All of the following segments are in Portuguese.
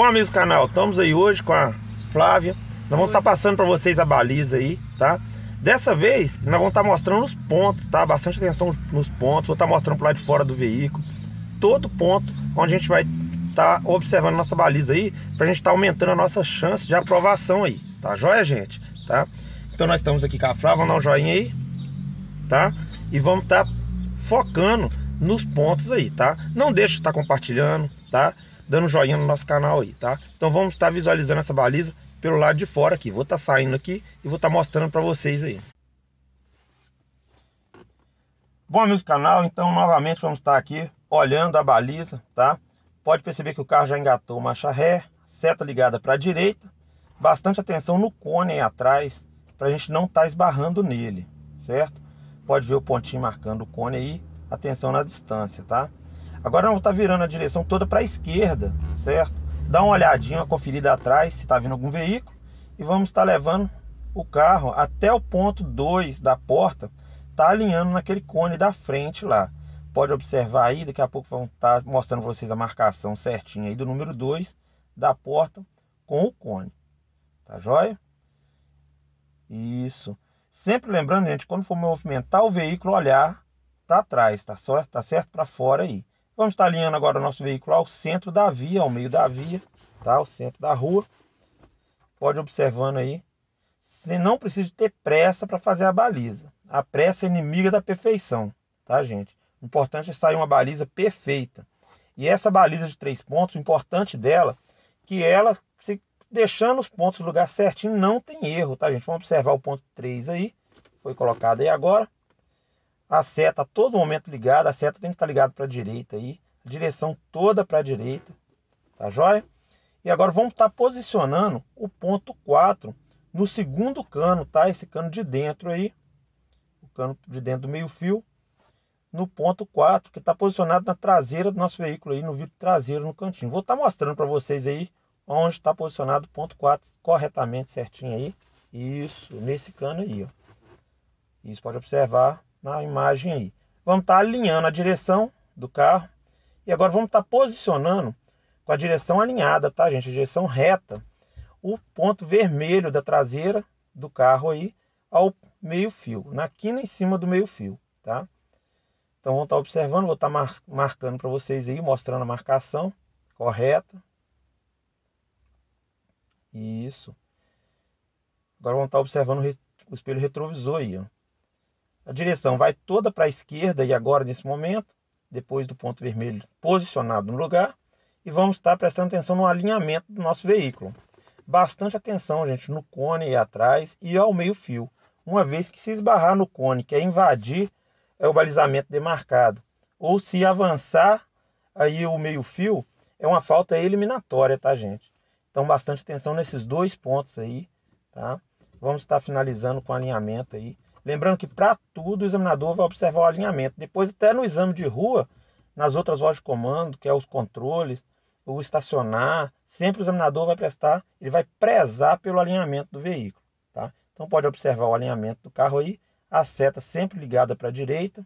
Bom, amigos do canal, estamos aí hoje com a Flávia. Nós vamos estar tá passando para vocês a baliza aí, tá? Dessa vez, nós vamos estar tá mostrando os pontos, tá? Bastante atenção nos pontos. Vou estar tá mostrando para lado de fora do veículo. Todo ponto onde a gente vai estar tá observando nossa baliza aí, para a gente estar tá aumentando a nossa chance de aprovação aí, tá joia, gente? Tá? Então nós estamos aqui com a Flávia, vamos dar um joinha aí, tá? E vamos estar tá focando nos pontos aí, tá? Não deixe de estar tá compartilhando, tá? Dando joinha no nosso canal aí, tá? Então vamos estar tá visualizando essa baliza pelo lado de fora aqui. Vou estar tá saindo aqui e vou estar mostrando para vocês aí. Bom, amigos do canal, então novamente vamos estar aqui olhando a baliza, tá? Pode perceber que o carro já engatou marcha ré, seta ligada para a direita. Bastante atenção no cone aí atrás, para a gente não estar esbarrando nele, certo? Pode ver o pontinho marcando o cone aí atenção na distância, tá? Agora vamos estar tá virando a direção toda para a esquerda, certo? Dá uma olhadinha, uma conferida atrás se está vindo algum veículo e vamos estar tá levando o carro até o ponto 2 da porta, tá alinhando naquele cone da frente lá. Pode observar aí, daqui a pouco vão estar tá mostrando para vocês a marcação certinha aí do número 2 da porta com o cone. Tá joia? Isso. Sempre lembrando, gente, quando for movimentar o veículo, olhar para tá trás, tá, certo? tá certo? Para fora aí. Vamos estar alinhando agora o nosso veículo ao centro da via, ao meio da via, tá? Ao centro da rua. Pode observando aí. Você não precisa ter pressa para fazer a baliza. A pressa é inimiga da perfeição, tá, gente? O importante é sair uma baliza perfeita. E essa baliza de três pontos, o importante dela, que ela, se deixando os pontos no lugar certinho, não tem erro, tá, gente? Vamos observar o ponto 3 aí, foi colocado aí agora a seta a todo momento ligada, a seta tem que estar ligada para a direita aí, a direção toda para a direita, tá joia? E agora vamos estar tá posicionando o ponto 4 no segundo cano, tá? Esse cano de dentro aí, o cano de dentro do meio fio, no ponto 4, que está posicionado na traseira do nosso veículo aí, no vidro traseiro, no cantinho. Vou estar tá mostrando para vocês aí onde está posicionado o ponto 4 corretamente, certinho aí. Isso, nesse cano aí, ó. Isso, pode observar, na imagem aí. Vamos estar tá alinhando a direção do carro e agora vamos estar tá posicionando com a direção alinhada, tá, gente? A direção reta, o ponto vermelho da traseira do carro aí ao meio-fio, na quina em cima do meio-fio, tá? Então vamos estar tá observando, vou estar tá mar marcando para vocês aí, mostrando a marcação correta. Isso. Agora vamos estar tá observando o, o espelho retrovisor aí, ó. A direção vai toda para a esquerda e agora nesse momento, depois do ponto vermelho posicionado no lugar, e vamos estar prestando atenção no alinhamento do nosso veículo. Bastante atenção, gente, no cone e atrás e ao meio-fio, uma vez que se esbarrar no cone, que é invadir é o balizamento demarcado, ou se avançar aí o meio-fio, é uma falta eliminatória, tá, gente? Então, bastante atenção nesses dois pontos aí, tá? Vamos estar finalizando com alinhamento aí. Lembrando que para tudo o examinador vai observar o alinhamento. Depois, até no exame de rua, nas outras lojas de comando, que é os controles, o estacionar, sempre o examinador vai prestar, ele vai prezar pelo alinhamento do veículo. Tá? Então pode observar o alinhamento do carro aí, a seta sempre ligada para a direita.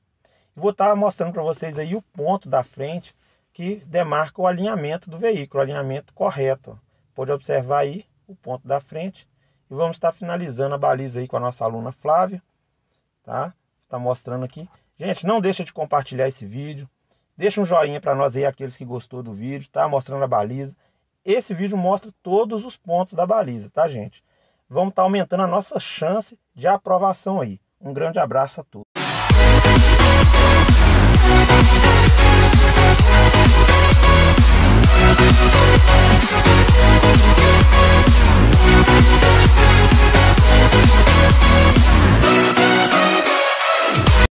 E vou estar tá mostrando para vocês aí o ponto da frente que demarca o alinhamento do veículo, o alinhamento correto. Pode observar aí o ponto da frente. E vamos estar tá finalizando a baliza aí com a nossa aluna Flávia tá? Tá mostrando aqui. Gente, não deixa de compartilhar esse vídeo. Deixa um joinha para nós aí, aqueles que gostou do vídeo, tá? Mostrando a baliza. Esse vídeo mostra todos os pontos da baliza, tá, gente? Vamos estar tá aumentando a nossa chance de aprovação aí. Um grande abraço a todos. We'll be right back.